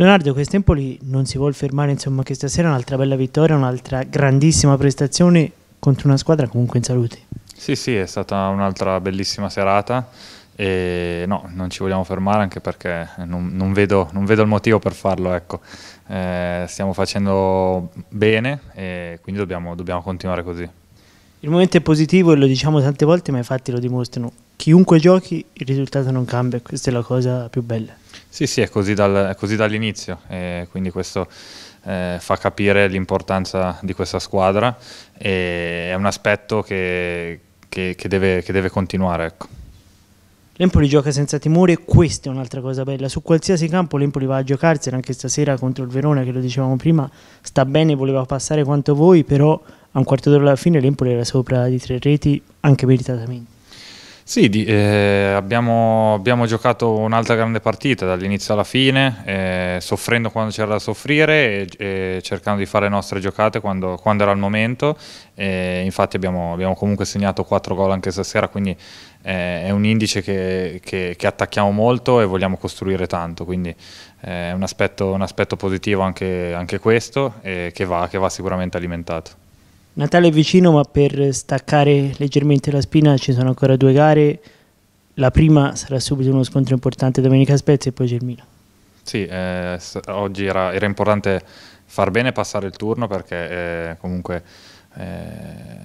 Leonardo Empoli non si vuole fermare insomma che stasera è un'altra bella vittoria, un'altra grandissima prestazione contro una squadra comunque in salute. Sì sì è stata un'altra bellissima serata e no non ci vogliamo fermare anche perché non, non, vedo, non vedo, il motivo per farlo ecco. eh, stiamo facendo bene e quindi dobbiamo, dobbiamo continuare così. Il momento è positivo e lo diciamo tante volte ma i fatti lo dimostrano chiunque giochi il risultato non cambia, questa è la cosa più bella. Sì, sì, è così, dal, è così dall'inizio, quindi questo eh, fa capire l'importanza di questa squadra e è un aspetto che, che, che, deve, che deve, continuare. Ecco. L'Empoli gioca senza timore, questa è un'altra cosa bella. Su qualsiasi campo l'Empoli va a giocarsela, anche stasera contro il Verona, che lo dicevamo prima, sta bene, voleva passare quanto voi, però a un quarto d'ora alla fine l'Empoli era sopra di tre reti, anche meritatamente. Sì, di, eh, abbiamo, abbiamo, giocato un'altra grande partita dall'inizio alla fine, eh, soffrendo quando c'era da soffrire e, e, cercando di fare le nostre giocate quando, quando era il momento. E infatti abbiamo, abbiamo, comunque segnato 4 gol anche stasera, quindi eh, è un indice che, che, che, attacchiamo molto e vogliamo costruire tanto, quindi eh, è un aspetto, un aspetto positivo anche, anche questo eh, che va, che va sicuramente alimentato. Natale è vicino, ma per staccare leggermente la spina ci sono ancora due gare. La prima sarà subito uno scontro importante domenica Spezia e poi Germina. Sì, eh, oggi era, era, importante far bene passare il turno perché eh, comunque eh,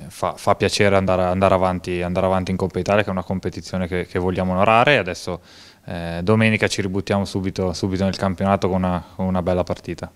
fa, fa, piacere andare, andare, avanti, andare, avanti, in Coppa Italia che è una competizione che, che vogliamo onorare. Adesso eh, domenica ci ributtiamo subito, subito nel campionato con una, con una bella partita.